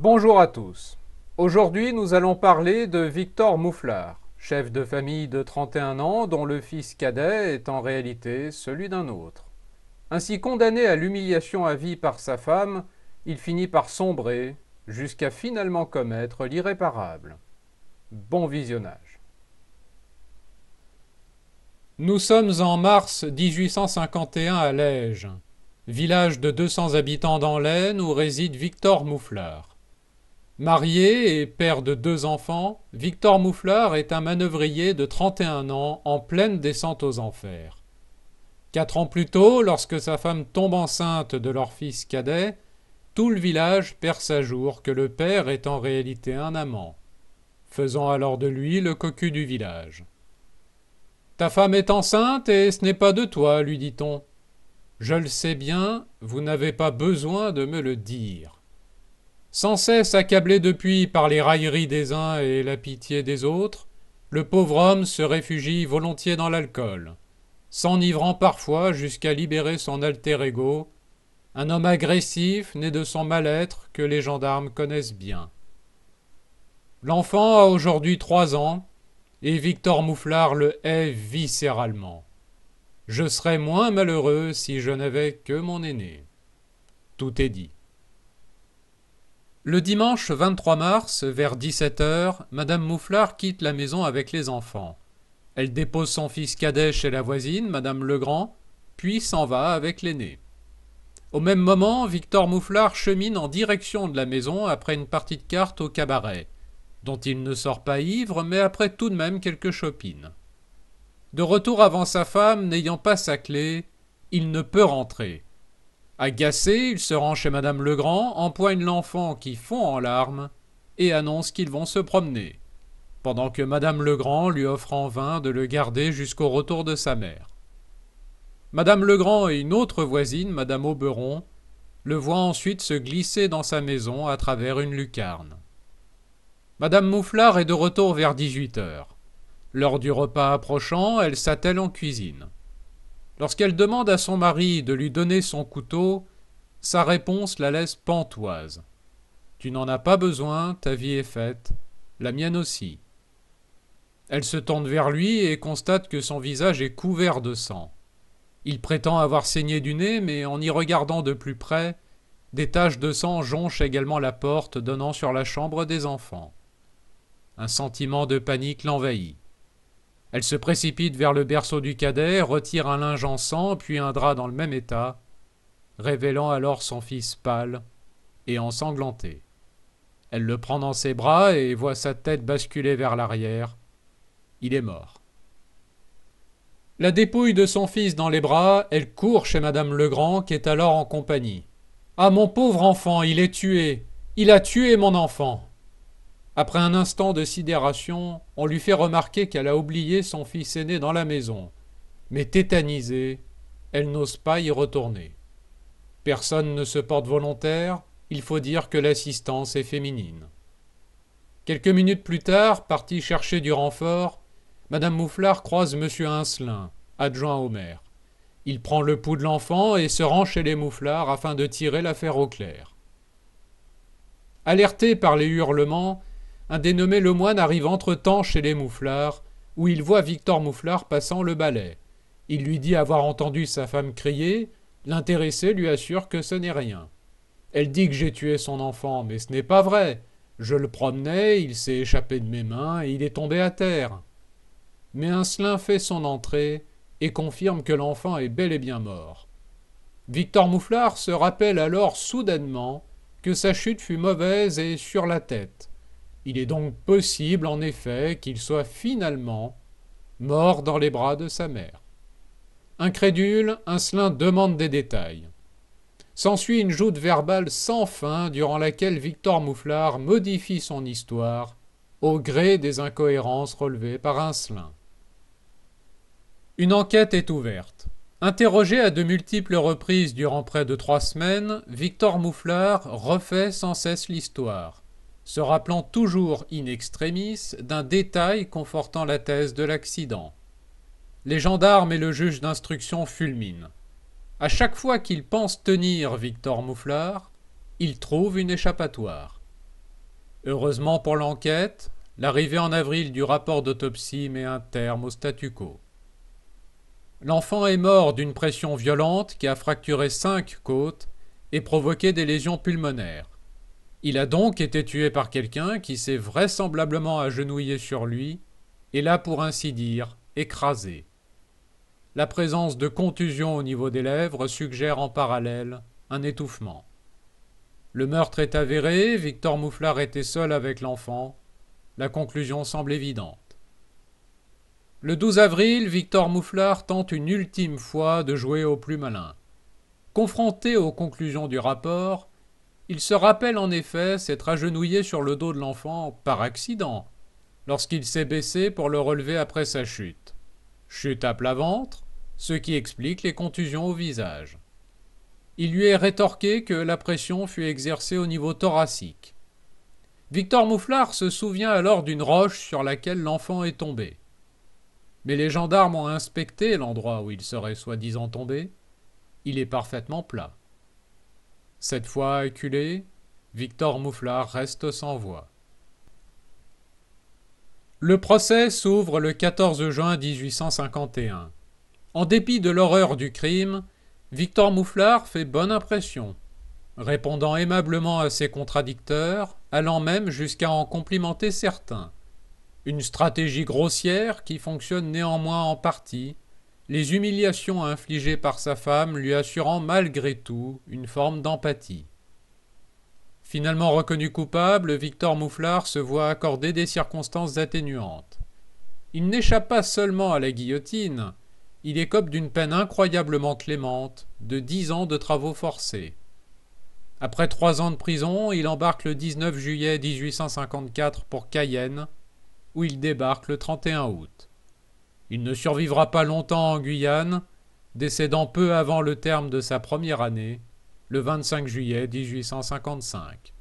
Bonjour à tous. Aujourd'hui, nous allons parler de Victor Mouflard, chef de famille de 31 ans dont le fils cadet est en réalité celui d'un autre. Ainsi condamné à l'humiliation à vie par sa femme, il finit par sombrer jusqu'à finalement commettre l'irréparable. Bon visionnage. Nous sommes en mars 1851 à Lège, village de 200 habitants dans l'Aisne où réside Victor Mouflard. Marié et père de deux enfants, Victor Moufleur est un manœuvrier de 31 ans en pleine descente aux enfers. Quatre ans plus tôt, lorsque sa femme tombe enceinte de leur fils cadet, tout le village perd sa jour que le père est en réalité un amant, faisant alors de lui le cocu du village. Ta femme est enceinte et ce n'est pas de toi, lui dit-on. Je le sais bien, vous n'avez pas besoin de me le dire. Sans cesse accablé depuis par les railleries des uns et la pitié des autres, le pauvre homme se réfugie volontiers dans l'alcool, s'enivrant parfois jusqu'à libérer son alter ego, un homme agressif né de son mal-être que les gendarmes connaissent bien. L'enfant a aujourd'hui trois ans, et Victor Mouflard le hait viscéralement. Je serais moins malheureux si je n'avais que mon aîné. Tout est dit. Le dimanche 23 mars, vers 17h, Madame Mouflard quitte la maison avec les enfants. Elle dépose son fils cadet chez la voisine, Madame Legrand, puis s'en va avec l'aîné. Au même moment, Victor Mouflard chemine en direction de la maison après une partie de cartes au cabaret, dont il ne sort pas ivre, mais après tout de même quelques chopines. De retour avant sa femme, n'ayant pas sa clé, il ne peut rentrer. Agacé, il se rend chez Madame Legrand, empoigne l'enfant qui fond en larmes et annonce qu'ils vont se promener, pendant que Madame Legrand lui offre en vain de le garder jusqu'au retour de sa mère. Madame Legrand et une autre voisine, Madame Auberon, le voient ensuite se glisser dans sa maison à travers une lucarne. Madame Mouflard est de retour vers 18 heures. Lors du repas approchant, elle s'attelle en cuisine. Lorsqu'elle demande à son mari de lui donner son couteau, sa réponse la laisse pantoise. Tu n'en as pas besoin, ta vie est faite, la mienne aussi. Elle se tourne vers lui et constate que son visage est couvert de sang. Il prétend avoir saigné du nez, mais en y regardant de plus près, des taches de sang jonchent également la porte donnant sur la chambre des enfants. Un sentiment de panique l'envahit. Elle se précipite vers le berceau du cadet, retire un linge en sang, puis un drap dans le même état, révélant alors son fils pâle et ensanglanté. Elle le prend dans ses bras et voit sa tête basculer vers l'arrière. Il est mort. La dépouille de son fils dans les bras, elle court chez madame Legrand, qui est alors en compagnie. Ah. Mon pauvre enfant, il est tué. Il a tué mon enfant. Après un instant de sidération, on lui fait remarquer qu'elle a oublié son fils aîné dans la maison. Mais tétanisée, elle n'ose pas y retourner. Personne ne se porte volontaire, il faut dire que l'assistance est féminine. Quelques minutes plus tard, partie chercher du renfort, Madame Mouflard croise M. Inselin, adjoint au maire. Il prend le pouls de l'enfant et se rend chez les mouflards afin de tirer l'affaire au clair. Alerté par les hurlements, un dénommé Lemoine arrive entre-temps chez les mouflards, où il voit Victor Mouflard passant le balai. Il lui dit avoir entendu sa femme crier, l'intéressé lui assure que ce n'est rien. Elle dit que j'ai tué son enfant, mais ce n'est pas vrai. Je le promenais, il s'est échappé de mes mains et il est tombé à terre. Mais un fait son entrée et confirme que l'enfant est bel et bien mort. Victor Mouflard se rappelle alors soudainement que sa chute fut mauvaise et sur la tête. Il est donc possible, en effet, qu'il soit finalement mort dans les bras de sa mère. Incrédule, Incelin demande des détails. S'ensuit une joute verbale sans fin durant laquelle Victor Mouflard modifie son histoire au gré des incohérences relevées par Uncelin. Une enquête est ouverte. Interrogé à de multiples reprises durant près de trois semaines, Victor Mouflard refait sans cesse l'histoire se rappelant toujours in extremis d'un détail confortant la thèse de l'accident. Les gendarmes et le juge d'instruction fulminent. À chaque fois qu'ils pensent tenir Victor moufleur ils trouvent une échappatoire. Heureusement pour l'enquête, l'arrivée en avril du rapport d'autopsie met un terme au statu quo. L'enfant est mort d'une pression violente qui a fracturé cinq côtes et provoqué des lésions pulmonaires. Il a donc été tué par quelqu'un qui s'est vraisemblablement agenouillé sur lui et l'a pour ainsi dire écrasé. La présence de contusions au niveau des lèvres suggère en parallèle un étouffement. Le meurtre est avéré, Victor Mouflard était seul avec l'enfant. La conclusion semble évidente. Le 12 avril, Victor Mouflard tente une ultime fois de jouer au plus malin. Confronté aux conclusions du rapport, il se rappelle en effet s'être agenouillé sur le dos de l'enfant par accident, lorsqu'il s'est baissé pour le relever après sa chute. Chute à plat ventre, ce qui explique les contusions au visage. Il lui est rétorqué que la pression fut exercée au niveau thoracique. Victor Mouflard se souvient alors d'une roche sur laquelle l'enfant est tombé. Mais les gendarmes ont inspecté l'endroit où il serait soi-disant tombé. Il est parfaitement plat. Cette fois acculé, Victor Mouflard reste sans voix. Le procès s'ouvre le 14 juin 1851. En dépit de l'horreur du crime, Victor Mouflard fait bonne impression, répondant aimablement à ses contradicteurs, allant même jusqu'à en complimenter certains. Une stratégie grossière qui fonctionne néanmoins en partie, les humiliations infligées par sa femme lui assurant malgré tout une forme d'empathie. Finalement reconnu coupable, Victor Mouflard se voit accorder des circonstances atténuantes. Il n'échappe pas seulement à la guillotine, il écope d'une peine incroyablement clémente de dix ans de travaux forcés. Après trois ans de prison, il embarque le 19 juillet 1854 pour Cayenne, où il débarque le 31 août. Il ne survivra pas longtemps en Guyane, décédant peu avant le terme de sa première année, le 25 juillet 1855.